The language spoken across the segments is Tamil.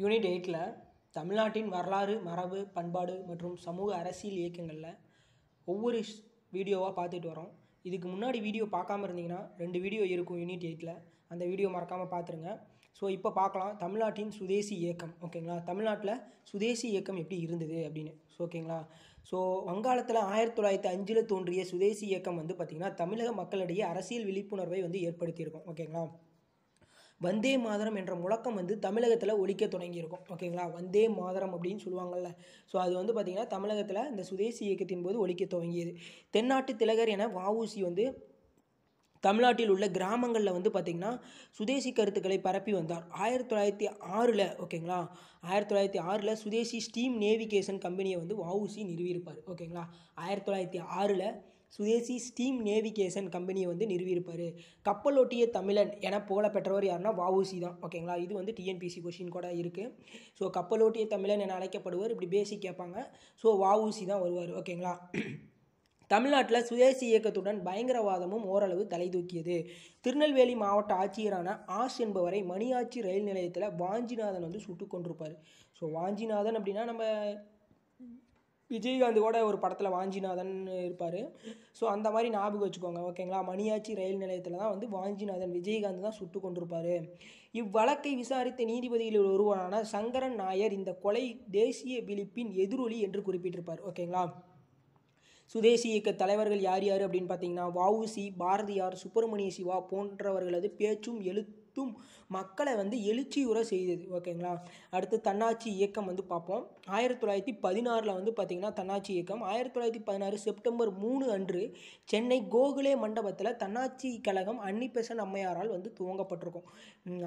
யூனிட் எயிட்டில் தமிழ்நாட்டின் வரலாறு மரபு பண்பாடு மற்றும் சமூக அரசியல் இயக்கங்களில் ஒவ்வொரு வீடியோவாக பார்த்துட்டு வரோம் இதுக்கு முன்னாடி வீடியோ பார்க்காம இருந்தீங்கன்னா ரெண்டு வீடியோ இருக்கும் யூனிட் எயிட்டில் அந்த வீடியோ மறக்காமல் பார்த்துருங்க ஸோ இப்போ பார்க்கலாம் தமிழ்நாட்டின் சுதேசி இயக்கம் ஓகேங்களா தமிழ்நாட்டில் சுதேசி இயக்கம் எப்படி இருந்தது அப்படின்னு ஸோ ஓகேங்களா ஸோ வங்காளத்தில் ஆயிரத்தி தொள்ளாயிரத்தி அஞ்சில் தோன்றிய சுதேசி இயக்கம் வந்து பார்த்திங்கன்னா தமிழக மக்களிடையே அரசியல் விழிப்புணர்வை வந்து ஏற்படுத்தியிருக்கோம் ஓகேங்களா வந்தே மாதரம் என்ற முழக்கம் வந்து தமிழகத்தில் ஒழிக்க தொடங்கியிருக்கும் ஓகேங்களா வந்தே மாதரம் அப்படின்னு சொல்லுவாங்கள்ல ஸோ அது வந்து பார்த்திங்கன்னா தமிழகத்தில் இந்த சுதேசி இயக்கத்தின் போது ஒழிக்க தொடங்கியது தென்னாட்டு திலகர் என வஉசி வந்து தமிழ்நாட்டில் உள்ள கிராமங்களில் வந்து பார்த்திங்கன்னா சுதேசி கருத்துக்களை பரப்பி வந்தார் ஆயிரத்தி தொள்ளாயிரத்தி ஆறில் ஓகேங்களா ஆயிரத்தி தொள்ளாயிரத்தி ஆறில் சுதேசி ஸ்டீம் நேவிகேஷன் கம்பெனியை வந்து வஉசி நிறுவியிருப்பார் ஓகேங்களா ஆயிரத்தி தொள்ளாயிரத்தி ஆறில் சுதேசி ஸ்டீம் நேவிகேஷன் கம்பெனியை வந்து நிறுவியிருப்பார் கப்பலோட்டிய தமிழன் என பெற்றவர் யாருன்னா வவுசி தான் ஓகேங்களா இது வந்து டிஎன்பிசி கொஷின் கூட இருக்குது ஸோ கப்பலோட்டிய தமிழன் என அழைக்கப்படுவார் இப்படி பேசி கேட்பாங்க ஸோ வஉசி தான் வருவார் ஓகேங்களா தமிழ்நாட்டில் சுதேசி இயக்கத்துடன் பயங்கரவாதமும் ஓரளவு தலை தூக்கியது திருநெல்வேலி மாவட்ட ஆட்சியரான ஆஷ் என்பவரை மணியாச்சி ரயில் நிலையத்தில் வாஞ்சிநாதன் வந்து சுட்டு கொண்டிருப்பார் ஸோ வாஞ்சிநாதன் அப்படின்னா நம்ம விஜயகாந்த் கூட ஒரு படத்தில் வாஞ்சிநாதன் இருப்பார் ஸோ அந்த மாதிரி ஞாபகம் வச்சுக்கோங்க ஓகேங்களா மணியாச்சி ரயில் நிலையத்தில் தான் வந்து வாஞ்சிநாதன் விஜயகாந்த் தான் சுட்டு கொண்டிருப்பார் இவ்வழக்கை விசாரித்த நீதிபதிகளில் ஒருவரான சங்கரன் நாயர் இந்த கொலை தேசிய விழிப்பின் எதிரொலி என்று குறிப்பிட்டிருப்பார் ஓகேங்களா சுதேசி இயக்க தலைவர்கள் யார் யார் அப்படின்னு பார்த்தீங்கன்னா வவுசி பாரதியார் சுப்பிரமணிய சிவா போன்றவர்களது பேச்சும் எழுத்து அனைத்தும் மக்களை வந்து எழுச்சியுற செய்தது ஓகேங்களா அடுத்து தன்னாட்சி இயக்கம் வந்து பார்ப்போம் ஆயிரத்தி தொள்ளாயிரத்தி பதினாறில் வந்து பார்த்திங்கன்னா தன்னாட்சி இயக்கம் ஆயிரத்தி தொள்ளாயிரத்தி பதினாறு செப்டம்பர் மூணு அன்று சென்னை கோகுலே மண்டபத்தில் தன்னாட்சி கழகம் அன்னிபெசன் அம்மையாரால் வந்து துவங்கப்பட்டிருக்கும்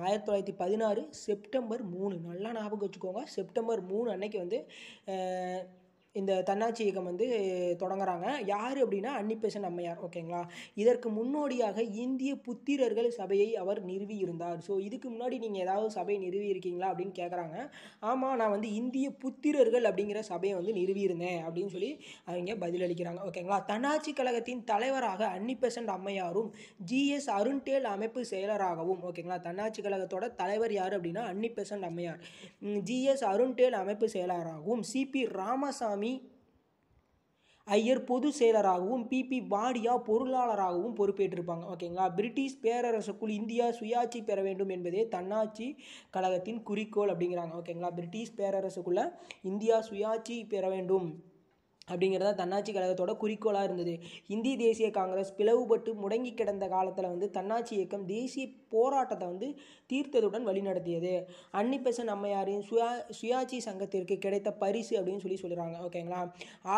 ஆயிரத்தி தொள்ளாயிரத்தி பதினாறு செப்டம்பர் மூணு நல்லா ஞாபகம் வச்சுக்கோங்க செப்டம்பர் மூணு அன்னைக்கு வந்து இந்த தன்னாட்சி இயக்கம் வந்து தொடங்குறாங்க யார் அப்படின்னா அன்னிப்பேசன் அம்மையார் ஓகேங்களா இதற்கு முன்னோடியாக இந்திய புத்திரர்கள் சபையை அவர் நிறுவி இருந்தார் ஸோ இதுக்கு முன்னாடி நீங்கள் ஏதாவது சபை நிறுவி இருக்கீங்களா அப்படின்னு கேட்குறாங்க ஆமாம் நான் வந்து இந்திய புத்திரர்கள் அப்படிங்கிற சபையை வந்து நிறுவியிருந்தேன் அப்படின்னு சொல்லி அவங்க பதிலளிக்கிறாங்க ஓகேங்களா தன்னாட்சி கழகத்தின் தலைவராக அன்னிப்பேசன் அம்மையாரும் ஜிஎஸ் அருண்டேல் அமைப்பு செயலராகவும் ஓகேங்களா தன்னாட்சி கழகத்தோட தலைவர் யார் அப்படின்னா அன்னிப்பேசன் அம்மையார் ஜிஎஸ் அருண்டேல் அமைப்பு செயலராகவும் சிபி ராமசாமி சுவாமி ஐயர் பொது செயலராகவும் பிபி பாடியா பொருளாளராகவும் பொறுப்பேற்றிருப்பாங்க ஓகேங்களா பிரிட்டிஷ் பேரரசுக்குள் இந்தியா சுயாட்சி பெற வேண்டும் என்பதே தன்னாட்சி கழகத்தின் குறிக்கோள் அப்படிங்கிறாங்க ஓகேங்களா பிரிட்டிஷ் பேரரசுக்குள்ளே இந்தியா சுயாட்சி பெற வேண்டும் அப்படிங்கிறத தன்னாட்சி கழகத்தோட குறிக்கோளாக இருந்தது இந்திய தேசிய காங்கிரஸ் பிளவுபட்டு முடங்கி கிடந்த காலத்தில் வந்து தன்னாட்சி இயக்கம் தேசிய போராட்டத்தை வந்து தீர்த்ததுடன் வழிநடத்தியது அன்னிபெசன் அம்மையாரின் சுயா சுயாட்சி சங்கத்திற்கு கிடைத்த பரிசு அப்படின்னு சொல்லி சொல்கிறாங்க ஓகேங்களா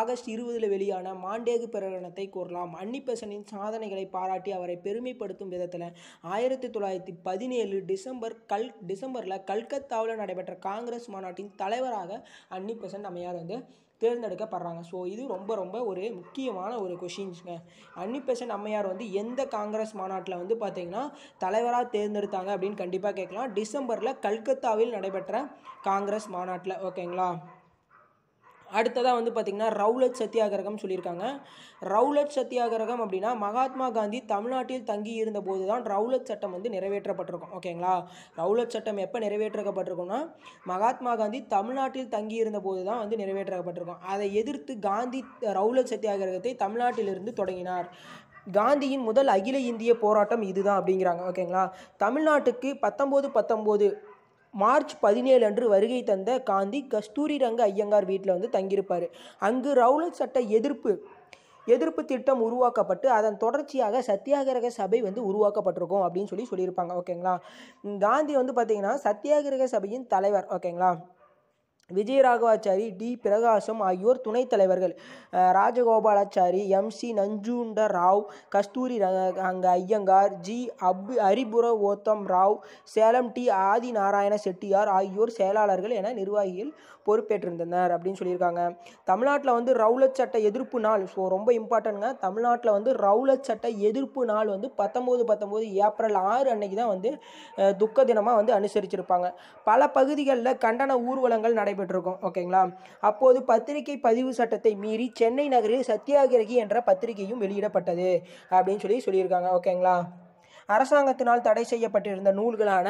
ஆகஸ்ட் இருபதில் வெளியான மாண்டேகு பிரகடனத்தை கூறலாம் அன்னிபெசனின் சாதனைகளை பாராட்டி அவரை பெருமைப்படுத்தும் விதத்தில் ஆயிரத்தி தொள்ளாயிரத்தி பதினேழு டிசம்பர் கல் டிசம்பரில் கல்கத்தாவில் நடைபெற்ற காங்கிரஸ் மாநாட்டின் தலைவராக அன்னிபெசன் அம்மையார் வந்து தேர்ந்தெடுக்கப்படுறாங்க ஸோ இது ரொம்ப ரொம்ப ஒரு முக்கியமான ஒரு கொஷின்ஸுங்க அன்னிபெசன்ட் அம்மையார் வந்து எந்த காங்கிரஸ் மாநாட்டில் வந்து பார்த்தீங்கன்னா தலைவராக தேர்ந்தெடுத்தாங்க அப்படின்னு கண்டிப்பாக கேட்கலாம் டிசம்பரில் கல்கத்தாவில் நடைபெற்ற காங்கிரஸ் மாநாட்டில் ஓகேங்களா அடுத்ததாக வந்து பார்த்திங்கன்னா ரவுலட் சத்தியாகிரகம் சொல்லியிருக்காங்க ரவுலட் சத்தியாகிரகம் அப்படின்னா மகாத்மா காந்தி தமிழ்நாட்டில் தங்கி இருந்த போது தான் ரவுலட் சட்டம் வந்து நிறைவேற்றப்பட்டிருக்கும் ஓகேங்களா ரவுலட் சட்டம் எப்போ நிறைவேற்றப்பட்டிருக்கும்னா மகாத்மா காந்தி தமிழ்நாட்டில் தங்கி இருந்த போது தான் வந்து நிறைவேற்றப்பட்டிருக்கும் அதை எதிர்த்து காந்தி ரவுலட் சத்தியாகிரகத்தை தமிழ்நாட்டிலிருந்து தொடங்கினார் காந்தியின் முதல் அகில இந்திய போராட்டம் இதுதான் அப்படிங்கிறாங்க ஓகேங்களா தமிழ்நாட்டுக்கு பத்தொம்போது பத்தொம்போது மார்ச் பதினேழு அன்று வருகை தந்த காந்தி கஸ்தூரி ரங்க ஐயங்கார் வீட்டில் வந்து தங்கியிருப்பார் அங்கு ரவுலத் சட்ட எதிர்ப்பு எதிர்ப்பு திட்டம் உருவாக்கப்பட்டு அதன் தொடர்ச்சியாக சத்தியாகிரக சபை வந்து உருவாக்கப்பட்டிருக்கும் அப்படின்னு சொல்லி சொல்லியிருப்பாங்க ஓகேங்களா காந்தி வந்து பார்த்தீங்கன்னா சத்தியாகிரக சபையின் தலைவர் ஓகேங்களா விஜயராகவாச்சாரி டி பிரகாசம் ஆகியோர் துணைத் தலைவர்கள் ராஜகோபாலாச்சாரி எம் சி நஞ்சுண்ட ராவ் கஸ்தூரி அங்க ஐயங்கார் ஜி அப் ஹரிபுர ஓத்தம் ராவ் சேலம் டி ஆதி நாராயண செட்டியார் ஆகியோர் செயலாளர்கள் என நிர்வாகிகள் பொறுப்பேற்றிருந்தனர் அப்படின்னு சொல்லியிருக்காங்க தமிழ்நாட்டில் வந்து ரவுலச் சட்ட எதிர்ப்பு நாள் ஸோ ரொம்ப இம்பார்ட்டன்ட்ங்க தமிழ்நாட்டில் வந்து ரவுலச் சட்ட எதிர்ப்பு நாள் வந்து பத்தொம்போது பத்தொம்போது ஏப்ரல் ஆறு அன்னைக்கு தான் வந்து துக்க தினமாக வந்து அனுசரிச்சிருப்பாங்க பல பகுதிகளில் கண்டன ஊர்வலங்கள் நடை நடைபெற்றிருக்கும் ஓகேங்களா அப்போது பத்திரிகை பதிவு சட்டத்தை மீறி சென்னை நகரில் சத்தியாகிரகி என்ற பத்திரிகையும் வெளியிடப்பட்டது அப்படின்னு சொல்லி சொல்லியிருக்காங்க ஓகேங்களா அரசாங்கத்தினால் தடை செய்யப்பட்டிருந்த நூல்களான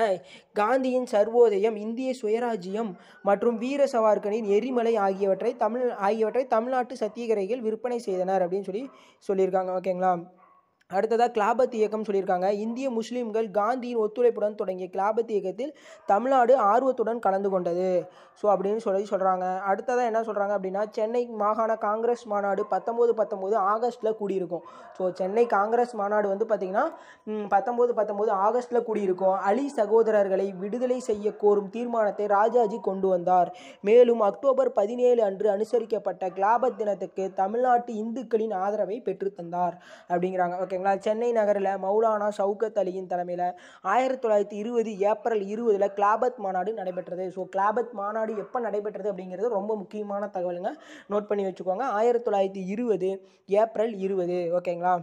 காந்தியின் சர்வோதயம் இந்திய சுயராஜ்யம் மற்றும் வீர சவார்கனின் எரிமலை ஆகியவற்றை தமிழ் ஆகியவற்றை தமிழ்நாட்டு சத்தியகிரையில் விற்பனை செய்தனர் அப்படின்னு சொல்லி சொல்லியிருக்காங்க ஓகேங்களா அடுத்ததாக கிளாபத் இயக்கம் சொல்லியிருக்காங்க இந்திய முஸ்லீம்கள் காந்தியின் ஒத்துழைப்புடன் தொடங்கிய கிளாபத் இயக்கத்தில் தமிழ்நாடு ஆர்வத்துடன் கலந்து கொண்டது ஸோ அப்படின்னு சொல்லி சொல்கிறாங்க அடுத்ததாக என்ன சொல்கிறாங்க அப்படின்னா சென்னை மாகாண காங்கிரஸ் மாநாடு பத்தொம்போது பத்தொம்போது ஆகஸ்ட்டில் கூடியிருக்கும் ஸோ சென்னை காங்கிரஸ் மாநாடு வந்து பார்த்திங்கன்னா பத்தொம்போது பத்தொம்போது ஆகஸ்ட்டில் கூடியிருக்கும் அலி சகோதரர்களை விடுதலை செய்ய கோரும் தீர்மானத்தை ராஜாஜி கொண்டு வந்தார் மேலும் அக்டோபர் பதினேழு அன்று அனுசரிக்கப்பட்ட கிளாபத் தினத்துக்கு தமிழ்நாட்டு இந்துக்களின் ஆதரவை பெற்றுத்தந்தார் அப்படிங்கிறாங்க ஓகே ஓகேங்களா சென்னை நகரில் மௌலானா சவுகத் அலியின் தலைமையில் ஆயிரத்தி தொள்ளாயிரத்தி இருபது ஏப்ரல் இருபதில் கிளாபத் மாநாடு நடைபெற்றது ஸோ கிளாபத் மாநாடு எப்போ நடைபெற்றது அப்படிங்கிறது ரொம்ப முக்கியமான தகவலுங்க நோட் பண்ணி வச்சுக்கோங்க ஆயிரத்தி தொள்ளாயிரத்தி இருபது ஏப்ரல் இருபது ஓகேங்களா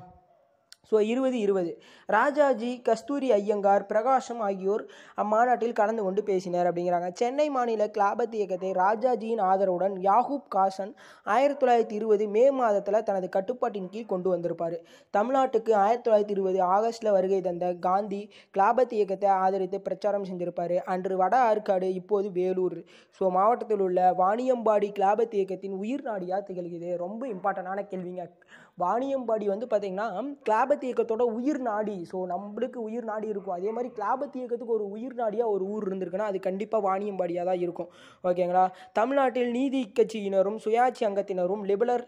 ஸோ இருபது இருபது ராஜாஜி கஸ்தூரி ஐயங்கார் பிரகாஷம் ஆகியோர் அம்மாநாட்டில் கலந்து கொண்டு பேசினர் அப்படிங்கிறாங்க சென்னை மாநில கிளாபத் இயக்கத்தை ராஜாஜியின் ஆதரவுடன் யாகூப் காசன் ஆயிரத்தி தொள்ளாயிரத்தி இருபது மே மாதத்தில் தனது கட்டுப்பாட்டின் கீழ் கொண்டு வந்திருப்பார் தமிழ்நாட்டுக்கு ஆயிரத்தி தொள்ளாயிரத்தி இருபது ஆகஸ்டில் வருகை தந்த காந்தி கிளாபத் இயக்கத்தை ஆதரித்து பிரச்சாரம் செஞ்சிருப்பார் அன்று வட ஆற்காடு இப்போது வேலூர் ஸோ மாவட்டத்தில் உள்ள வாணியம்பாடி கிளாபத் இயக்கத்தின் உயிர் நாடியாக திகழ்கிறது ரொம்ப இம்பார்ட்டண்டான கேள்விங்க வாணியம்பாடி வந்து பார்த்திங்கன்னா கிளாபத்தி இயக்கத்தோட உயிர் நாடி ஸோ நம்மளுக்கு உயிர் நாடி இருக்கும் அதே மாதிரி கிளாபத்தி இயக்கத்துக்கு ஒரு உயிர் நாடியாக ஒரு ஊர் இருந்திருக்குன்னா அது கண்டிப்பாக வாணியம்பாடியாக தான் இருக்கும் ஓகேங்களா தமிழ்நாட்டில் நீதி கட்சியினரும் சுயாட்சி அங்கத்தினரும் லிபரல்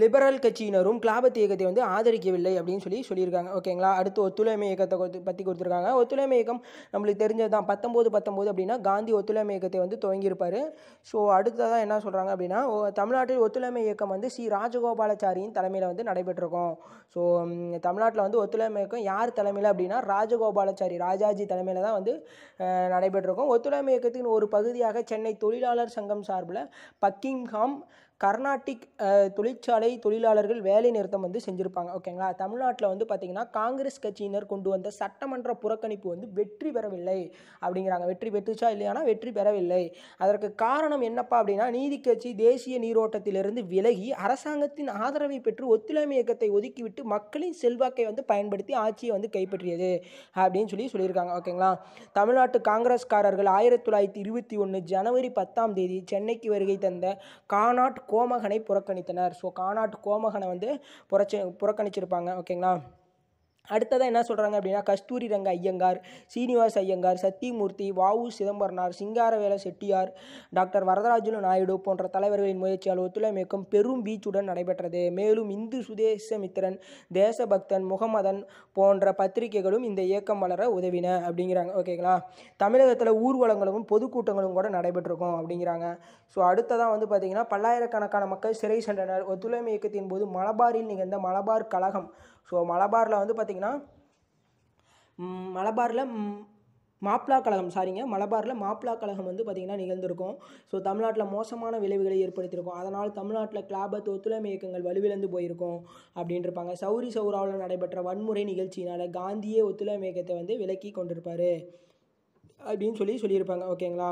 லிபரல் கட்சியினரும் கிளாபத் இயக்கத்தை வந்து ஆதரிக்கவில்லை அப்படின்னு சொல்லி சொல்லியிருக்காங்க ஓகேங்களா அடுத்து ஒத்துழைமை இயக்கத்தை பற்றி கொடுத்துருக்காங்க ஒத்துழைமை இயக்கம் நம்மளுக்கு தெரிஞ்சது தான் பத்தொம்போது பத்தொம்போது அப்படின்னா காந்தி ஒத்துழைமை இயக்கத்தை வந்து துவங்கியிருப்பார் ஸோ அடுத்ததாக என்ன சொல்கிறாங்க அப்படின்னா தமிழ்நாட்டில் ஒத்துழைமை இயக்கம் வந்து சி ராஜகோபாலாச்சாரியின் தலைமையில் வந்து நடைபெற்றிருக்கும் ஸோ தமிழ்நாட்டில் வந்து ஒத்துழைமை இயக்கம் யார் தலைமையில் அப்படின்னா ராஜகோபாலாச்சாரி ராஜாஜி தலைமையில் தான் வந்து நடைபெற்றிருக்கும் ஒத்துழைமை இயக்கத்தின் ஒரு பகுதியாக சென்னை தொழிலாளர் சங்கம் சார்பில் பக்கிங்ஹாம் கர்நாடிக் தொழிற்சாலை தொழிலாளர்கள் வேலை நிறுத்தம் வந்து செஞ்சுருப்பாங்க ஓகேங்களா தமிழ்நாட்டில் வந்து பார்த்திங்கன்னா காங்கிரஸ் கட்சியினர் கொண்டு வந்த சட்டமன்ற புறக்கணிப்பு வந்து வெற்றி பெறவில்லை அப்படிங்கிறாங்க வெற்றி பெற்றுச்சா இல்லையானா வெற்றி பெறவில்லை அதற்கு காரணம் என்னப்பா அப்படின்னா நீதி கட்சி தேசிய நீரோட்டத்திலிருந்து விலகி அரசாங்கத்தின் ஆதரவை பெற்று ஒத்துழைமை இயக்கத்தை ஒதுக்கிவிட்டு மக்களின் செல்வாக்கை வந்து பயன்படுத்தி ஆட்சியை வந்து கைப்பற்றியது அப்படின்னு சொல்லி சொல்லியிருக்காங்க ஓகேங்களா தமிழ்நாட்டு காங்கிரஸ்காரர்கள் ஆயிரத்தி தொள்ளாயிரத்தி இருபத்தி ஒன்று ஜனவரி பத்தாம் தேதி சென்னைக்கு வருகை தந்த கானாட் கோமகனை புறக்கணித்தனர் ஸோ கானாட்டு கோமகனை வந்து புறச்சி புறக்கணிச்சிருப்பாங்க ஓகேங்களா அடுத்ததாக என்ன சொல்கிறாங்க அப்படின்னா கஸ்தூரி ரங்க ஐயங்கார் சீனிவாஸ் ஐயங்கார் சத்தியமூர்த்தி வாவு சிதம்பரனார் சிங்காரவேல செட்டியார் டாக்டர் வரதராஜுலு நாயுடு போன்ற தலைவர்களின் முயற்சியால் ஒத்துழைமைக்கும் பெரும் பீச்சுடன் நடைபெற்றது மேலும் இந்து சுதேசமித்திரன் தேசபக்தன் முகமதன் போன்ற பத்திரிகைகளும் இந்த இயக்கம் வளர உதவின அப்படிங்கிறாங்க ஓகேங்களா தமிழகத்தில் ஊர்வலங்களும் பொதுக்கூட்டங்களும் கூட நடைபெற்றிருக்கும் அப்படிங்கிறாங்க ஸோ அடுத்ததாக வந்து பார்த்திங்கன்னா பல்லாயிரக்கணக்கான மக்கள் சிறை சென்றனர் ஒத்துழைமை இயக்கத்தின் போது மலபாரில் நிகழ்ந்த மலபார் கழகம் ஸோ மலபாரில் வந்து பார்த்திங்கன்னா பார்த்தீங்கன்னா மலபாரில் மாப்பிளா கழகம் சாரிங்க மலபாரில் மாப்பிளா கழகம் வந்து பார்த்திங்கன்னா நிகழ்ந்திருக்கும் ஸோ தமிழ்நாட்டில் மோசமான விளைவுகளை ஏற்படுத்தியிருக்கும் அதனால் தமிழ்நாட்டில் கிளாபத் ஒத்துழைமை இயக்கங்கள் வலுவிழந்து போயிருக்கும் அப்படின்ட்டு சௌரி சௌராவில் நடைபெற்ற வன்முறை நிகழ்ச்சியினால் காந்தியே ஒத்துழைமை இயக்கத்தை வந்து விலக்கி கொண்டிருப்பார் அப்படின்னு சொல்லி சொல்லியிருப்பாங்க ஓகேங்களா